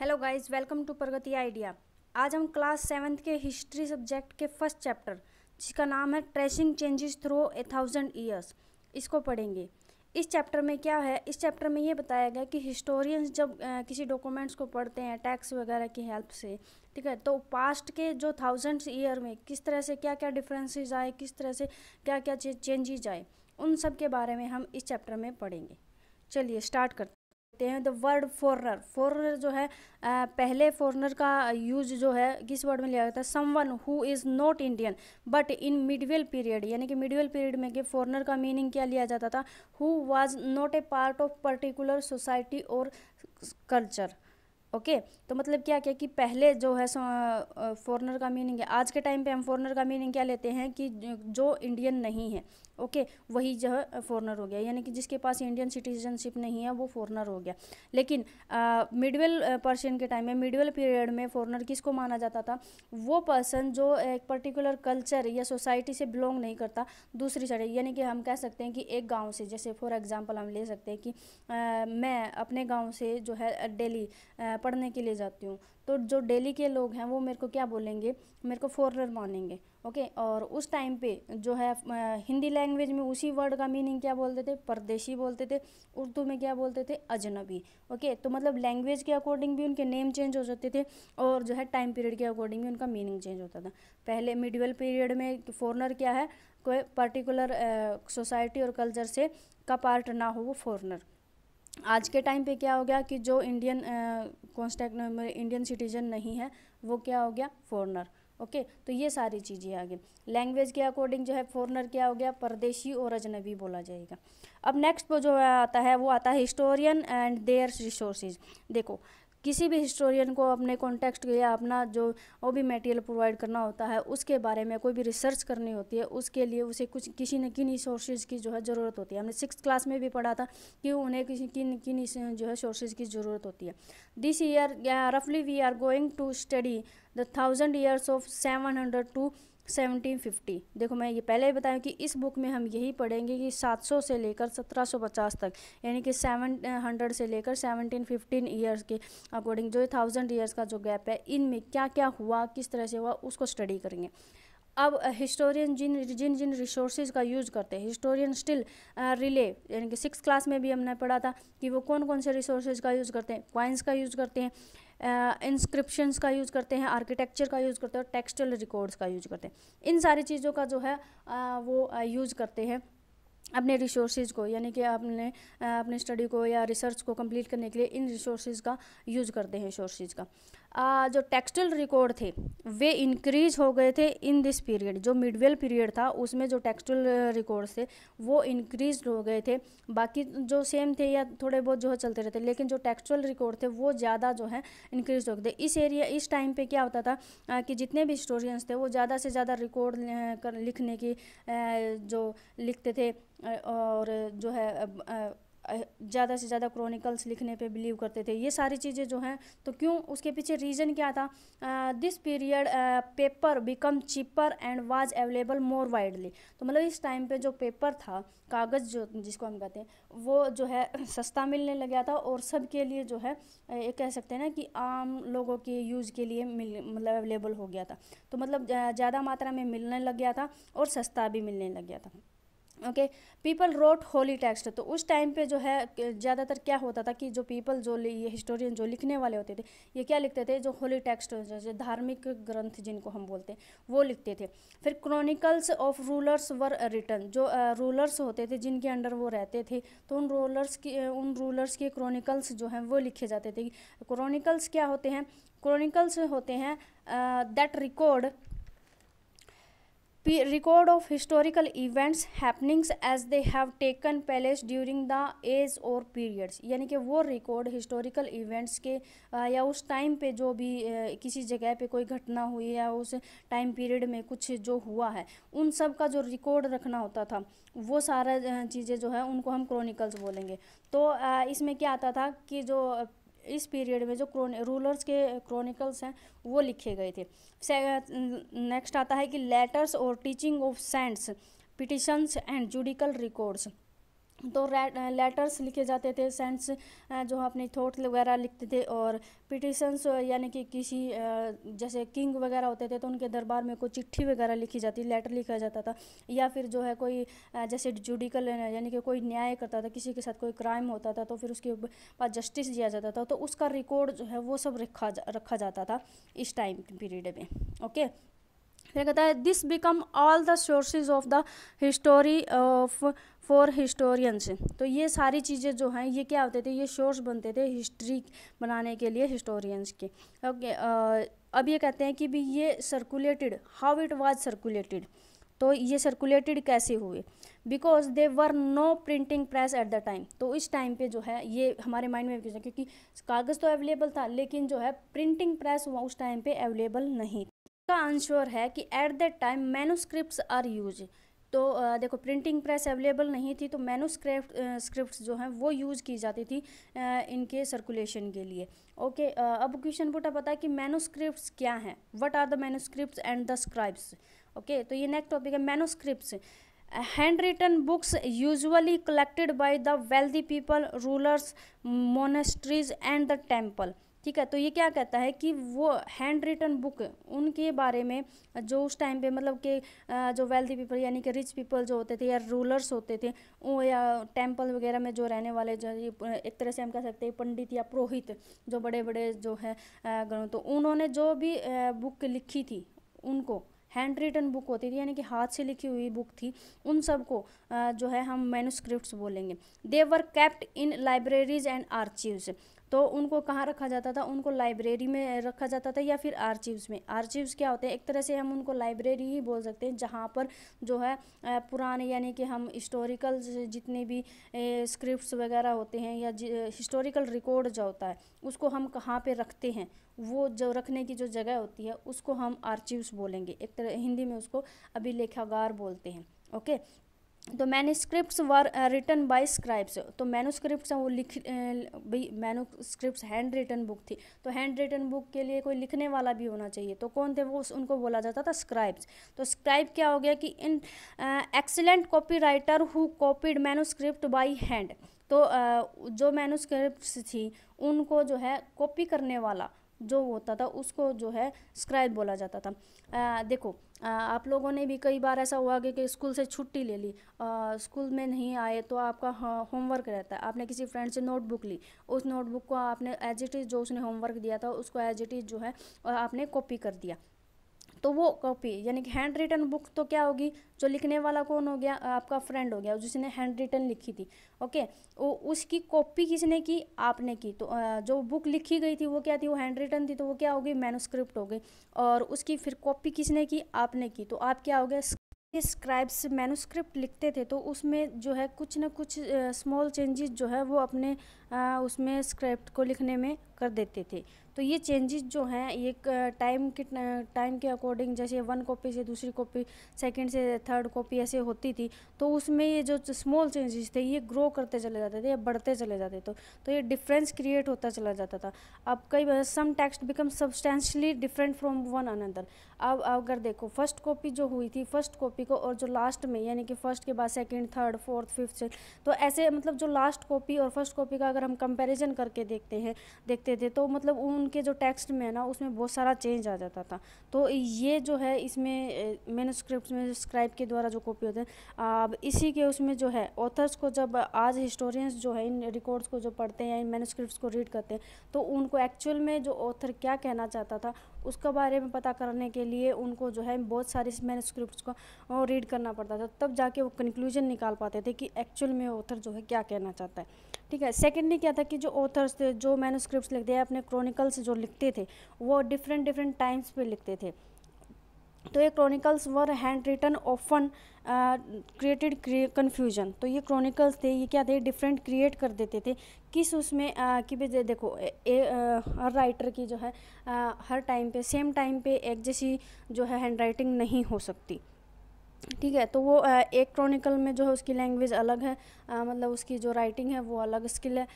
hello guys welcome to Pragati idea आज हम class seventh के हिस्ट्री सब्जेक्ट के फर्स्ट चैप्टर जिसका नाम है tracing changes through a thousand years इसको पढ़ेंगे इस चैप्टर में क्या है इस चैप्टर में ये बताया गया कि हिस्टोरियंस जब आ, किसी डॉक्यूमेंट्स को पढ़ते हैं टैक्स वगैरह की हेल्प से ठीक है तो पास्ट के जो थाउजेंड्स ईयर में किस तरह से क्या क्या डिफ्रेंसेज आए किस तरह से क्या क्या चेंजेज आए उन सब के बारे में हम इस चैप्टर में पढ़ेंगे चलिए स्टार्ट करते देखते हैं द वर्ड फॉरनर फॉरनर जो है पहले फॉरनर का यूज जो है किस वर्ड में लिया जाता है someone who is not Indian but in medieval period यानी कि मिडवेल पीरियड में के फॉरनर का मीनिंग क्या लिया जाता था who was not a part of particular society और कल्चर ओके okay, तो मतलब क्या क्या कि पहले जो है फॉरनर का मीनिंग है आज के टाइम पे हम फॉरनर का मीनिंग क्या लेते हैं कि जो इंडियन नहीं है ओके वही जो है फॉरनर हो गया यानी कि जिसके पास इंडियन सिटीजनशिप नहीं है वो फॉरनर हो गया लेकिन मिडवेल पर्सन के टाइम में मिडवेल पीरियड में फॉरनर किसको माना जाता था वो पर्सन जो एक पर्टिकुलर कल्चर या सोसाइटी से बिलोंग नहीं करता दूसरी साइड यानी कि हम कह सकते हैं कि एक गाँव से जैसे फॉर एग्ज़ाम्पल हम ले सकते हैं कि आ, मैं अपने गाँव से जो है डेली पढ़ने के लिए जाती हूँ तो जो डेली के लोग हैं वो मेरे को क्या बोलेंगे मेरे को फॉरनर मानेंगे ओके और उस टाइम पे जो है हिंदी लैंग्वेज में उसी वर्ड का मीनिंग क्या बोलते थे परदेशी बोलते थे उर्दू में क्या बोलते थे अजनबी ओके तो मतलब लैंग्वेज के अकॉर्डिंग भी उनके नेम चेंज हो जाते थे और जो है टाइम पीरियड के अकॉर्डिंग भी उनका मीनिंग चेंज होता था पहले मिडिवल पीरियड में फॉरनर क्या है कोई पर्टिकुलर सोसाइटी और कल्चर से का पार्ट ना हो वो फॉरनर आज के टाइम पे क्या हो गया कि जो इंडियन कॉन्स्टेक्ट इंडियन सिटीजन नहीं है वो क्या हो गया फॉरनर ओके okay, तो ये सारी चीज़ें आ गई लैंग्वेज के अकॉर्डिंग जो है फॉरनर क्या हो गया परदेशी और अजनबी बोला जाएगा अब नेक्स्ट जो आता है वो आता है हिस्टोरियन एंड देयर रिसोर्सेज देखो किसी भी हिस्टोरियन को अपने कॉन्टेक्स्ट या अपना जो वो भी मटेरियल प्रोवाइड करना होता है उसके बारे में कोई भी रिसर्च करनी होती है उसके लिए उसे कुछ किसी न किन्हीं सोर्सेज की जो है ज़रूरत होती है हमने सिक्स क्लास में भी पढ़ा था कि उन्हें किसी किन किन जो है सोर्सेज की ज़रूरत होती है दिस ईयर रफली we are going to study the thousand years of seven hundred to 1750 देखो मैं ये पहले ही बताया कि इस बुक में हम यही पढ़ेंगे कि 700 से लेकर 1750 तक यानी कि 700 से लेकर 1715 ईयर्स के अकॉर्डिंग जो थाउजेंड ईयर्स का जो गैप है इनमें क्या क्या हुआ किस तरह से हुआ उसको स्टडी करेंगे अब हिस्टोरियन जिन जिन जिन रिसोर्सेज का यूज़ करते हैं हिस्टोरियन स्टिल रिले यानी कि सिक्स क्लास में भी हमने पढ़ा था कि वो कौन कौन से रिसोर्सेज का यूज़ करते हैं क्वाइंस का यूज़ करते हैं इंस्क्रिप्शंस का यूज़ करते हैं आर्किटेक्चर का यूज़ करते हैं और टेक्सटल रिकॉर्ड्स का यूज़ करते हैं इन सारी चीज़ों का जो है वो यूज़ करते हैं अपने रिसोर्सेज को यानी कि अपने अपने स्टडी को या रिसर्च को कंप्लीट करने के लिए इन रिसोर्सेज का यूज़ करते हैं सोर्सेज का आ, जो टेक्सटाइल रिकॉर्ड थे वे इंक्रीज हो गए थे इन दिस पीरियड जो मिडवेल पीरियड था उसमें जो टेक्सटाइल रिकॉर्ड थे वो इंक्रीज हो गए थे बाकी जो सेम थे या थोड़े बहुत जो है चलते रहते लेकिन जो टेक्सटाइल रिकॉर्ड थे वो ज़्यादा जो है इंक्रीज हो गए थे इस एरिया इस टाइम पे क्या होता था आ, कि जितने भी हिस्टोरियंस थे वो ज़्यादा से ज़्यादा रिकॉर्ड लिखने की आ, जो लिखते थे और जो है ज़्यादा से ज़्यादा क्रॉनिकल्स लिखने पे बिलीव करते थे ये सारी चीज़ें जो हैं तो क्यों उसके पीछे रीज़न क्या था this period paper became cheaper and was available more widely तो मतलब इस टाइम पे जो पेपर था कागज़ जो जिसको हम कहते हैं वो जो है सस्ता मिलने लग गया था और सबके लिए जो है ये कह सकते हैं ना कि आम लोगों के यूज़ के लिए मिल मतलब अवेलेबल हो गया था तो मतलब ज़्यादा मात्रा में मिलने लग गया था और सस्ता भी मिलने लग गया था okay people wrote holy text तो उस टाइम पे जो है ज़्यादातर क्या होता था कि जो पीपल जो ये हिस्टोरियन जो लिखने वाले होते थे ये क्या लिखते थे जो होली टेक्स्ट जैसे धार्मिक ग्रंथ जिनको हम बोलते हैं वो लिखते थे फिर chronicles of rulers were written जो रूलर्स होते थे जिनके अंडर वो रहते थे तो उन रूलर्स की उन रूलर्स के क्रॉनिकल्स जो हैं वो लिखे जाते थे क्रॉनिकल्स क्या होते हैं क्रॉनिकल्स होते हैं that record record of historical events happenings as they have taken place during the age और पीरियड्स यानी कि वो रिकॉर्ड हिस्टोरिकल इवेंट्स के आ, या उस टाइम पे जो भी आ, किसी जगह पे कोई घटना हुई या उस टाइम पीरियड में कुछ जो हुआ है उन सब का जो रिकॉर्ड रखना होता था वो सारा चीज़ें जो है उनको हम क्रॉनिकल्स बोलेंगे तो इसमें क्या आता था कि जो इस पीरियड में जो रूलर्स के क्रॉनिकल्स हैं वो लिखे गए थे नेक्स्ट आता है कि लेटर्स और teaching of saints petitions and judicial records तो लेटर्स लिखे जाते थे सेंट्स जो हम अपने थॉट वगैरह लिखते थे और पिटिशंस यानी कि किसी जैसे किंग वगैरह होते थे तो उनके दरबार में कोई चिट्ठी वगैरह लिखी जाती लेटर लिखा जाता था या फिर जो है कोई जैसे जुडिकल यानी कि कोई न्याय करता था किसी के साथ कोई क्राइम होता था तो फिर उसके पास जस्टिस दिया जाता था तो उसका रिकॉर्ड जो है वो सब रखा जा, रखा जाता था इस टाइम पीरियड में ओके फिर कहता है this became all the sources of the history of for historians तो ये सारी चीज़ें जो हैं ये क्या होते थे ये शोर्स बनते थे हिस्ट्री बनाने के लिए हिस्टोरियंस के ओके अब ये कहते हैं कि भी ये circulated how it was circulated तो ये सर्कुलेटेड कैसे हुए because they were no printing press at the time तो इस टाइम पे जो है ये हमारे माइंड में क्वेश्चन क्योंकि कागज़ तो अवेलेबल था लेकिन जो है प्रिंटिंग प्रेस उस टाइम पे अवेलेबल नहीं था इसका आंसर है कि at the time manuscript are use तो देखो प्रिंटिंग प्रेस अवेलेबल नहीं थी तो मैनू स्क्रिप्ट स्क्रिप्ट जो हैं वो यूज़ की जाती थी इनके सर्कुलेशन के लिए ओके अब क्वेश्चन पूछा पता है कि मैनू क्या हैं what are the manuscript and the scribes okay तो ये नेक्स्ट टॉपिक है manuscript handwritten books usually collected by the wealthy people rulers monasteries and the temple ठीक है तो ये क्या कहता है कि वो हैंड रिटन बुक उनके बारे में जो उस टाइम पे मतलब के जो वेल्दी पीपल यानी कि रिच पीपल जो होते थे या रूलर्स होते थे वो या टेम्पल वगैरह में जो रहने वाले जो एक तरह से हम कह सकते हैं पंडित या पुरोहित जो बड़े बड़े जो है तो उन्होंने जो भी बुक लिखी थी उनको हैंड रिटन बुक होती थी यानी कि हाथ से लिखी हुई बुक थी उन सबको जो है हम मैनुस्क्रिप्ट बोलेंगे they were kept in libraries and archives तो उनको कहाँ रखा जाता था उनको लाइब्रेरी में रखा जाता था या फिर आर्चिव्स में आर्चिव्स क्या होते हैं एक तरह से हम उनको लाइब्रेरी ही बोल सकते हैं जहाँ पर जो है पुराने यानी कि हम हिस्टोरिकल जितने भी स्क्रिप्ट्स वगैरह होते हैं या हिस्टोरिकल रिकॉर्ड जो होता है उसको हम कहाँ पे रखते हैं वो जो रखने की जो जगह होती है उसको हम आर्चिव्स बोलेंगे एक तरह हिंदी में उसको अभिलेखागार बोलते हैं ओके तो manuscript were written by scribes तो मैनुस्क्रिप्ट हैं वो लिख भाई मैनुस्क्रिप्ट हैंड रिटन बुक थी तो हैंड रिटन बुक के लिए कोई लिखने वाला भी होना चाहिए तो कौन थे वो उनको बोला जाता था स्क्राइब्स तो स्क्राइब क्या हो गया कि इन excellent copy writer who copied manuscript by hand तो uh, जो मैनुस्क्रिप्ट थी उनको जो है कॉपी करने वाला जो होता था उसको जो है स्क्राइब बोला जाता था आ, देखो आ, आप लोगों ने भी कई बार ऐसा हुआ कि, कि स्कूल से छुट्टी ले ली आ, स्कूल में नहीं आए तो आपका होमवर्क रहता है आपने किसी फ्रेंड से नोटबुक ली उस नोटबुक को आपने एज इट इज़ जो उसने होमवर्क दिया था उसको एज इट इज़ जो है आपने कॉपी कर दिया तो वो कॉपी यानी कि हैंड रिटन बुक तो क्या होगी जो लिखने वाला कौन हो गया आपका फ्रेंड हो गया जिसने हैंड रिटन लिखी थी ओके वो उसकी कॉपी किसने की आपने की तो जो बुक लिखी गई थी वो क्या थी वो हैंड रिटन थी तो वो क्या होगी मैनुस्क्रिप्ट हो गई और उसकी फिर कॉपी किसने की आपने की तो आप क्या हो गया स्क्राइब्स मैनुस्क्रिप्ट लिखते थे तो उसमें जो है कुछ ना कुछ स्मॉल चेंजेस जो है वो अपने आ, उसमें स्क्रिप्ट को लिखने में कर देते थे तो ये चेंजेस जो हैं ये टाइम के टाइम के अकॉर्डिंग जैसे वन कॉपी से दूसरी कॉपी सेकंड से थर्ड कॉपी ऐसे होती थी तो उसमें ये जो स्मॉल चेंजेस थे ये ग्रो करते चले जाते थे या बढ़ते चले जाते थे तो ये डिफरेंस क्रिएट होता चला जाता था अब कई some text became substantially different from one another अब अगर देखो फर्स्ट कॉपी जो हुई थी फर्स्ट कॉपी को और जो लास्ट में यानी कि फर्स्ट के बाद सेकंड थर्ड फोर्थ फिफ्थ तो ऐसे मतलब जो लास्ट कॉपी और फर्स्ट कॉपी का अगर हम कंपैरिजन करके देखते हैं देखते थे तो मतलब उनके जो टेक्स्ट में है ना उसमें बहुत सारा चेंज आ जाता था तो ये जो है इसमें मैनस्क्रिप्ट में स्क्राइब के द्वारा जो कॉपी होते हैं अब इसी के उसमें जो है ऑथर्स को जब आज हिस्टोरियंस जो है इन रिकॉर्ड्स को जो पढ़ते हैं या इन मैनस्क्रिप्ट को रीड करते हैं तो उनको एक्चुअल में जो ऑथर क्या कहना चाहता था उसके बारे में पता करने के लिए उनको जो है बहुत सारे मैन स्क्रिप्ट को रीड करना पड़ता था तब जाके वो कंक्लूजन निकाल पाते थे कि एक्चुअल में ऑथर जो है क्या कहना चाहता है ठीक है सेकेंडली क्या था कि जो ऑथर्स थे जो मैनस्क्रिप्ट लिखते हैं अपने क्रॉनिकल्स जो लिखते थे वो डिफरेंट डिफरेंट टाइम्स पर लिखते थे तो ये chronicles were handwritten often created confusion तो ये क्रॉनिकल्स थे ये क्या थे डिफरेंट क्रिएट कर देते थे किस उसमें uh, कि भी देखो ए, ए, uh, हर राइटर की जो है आ, uh, हर टाइम पे सेम टाइम पे एक जैसी जो है हैंड राइटिंग नहीं हो सकती ठीक है तो वो uh, एक क्रॉनिकल में जो है उसकी लैंग्वेज अलग है आ, मतलब उसकी जो राइटिंग है वो अलग स्किल है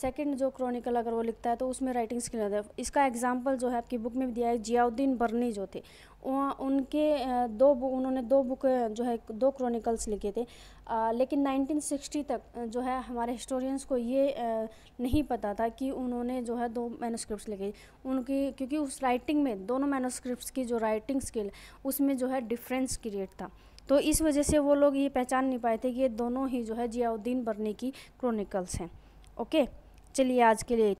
सेकंड जो क्रॉनिकल अगर वो लिखता है तो उसमें राइटिंग स्किल अलग है इसका एग्जांपल जो है आपकी बुक में भी दिया है जियाउद्दीन बर्नी जो थे उनके दो उन्होंने दो बुक जो है दो क्रॉनिकल्स लिखे थे आ, लेकिन 1960 तक जो है हमारे हिस्टोरियंस को ये आ, नहीं पता था कि उन्होंने जो है दो मैनोस्क्रिप्ट लिखे उनकी क्योंकि उस राइटिंग में दोनों मैनोस्क्रिप्ट की जो राइटिंग स्किल उसमें जो है डिफरेंस क्रिएट था तो इस वजह से वो लोग ये पहचान नहीं पाए थे कि ये दोनों ही जो है जियाउद्दीन बरने की क्रॉनिकल्स हैं ओके चलिए आज के लिए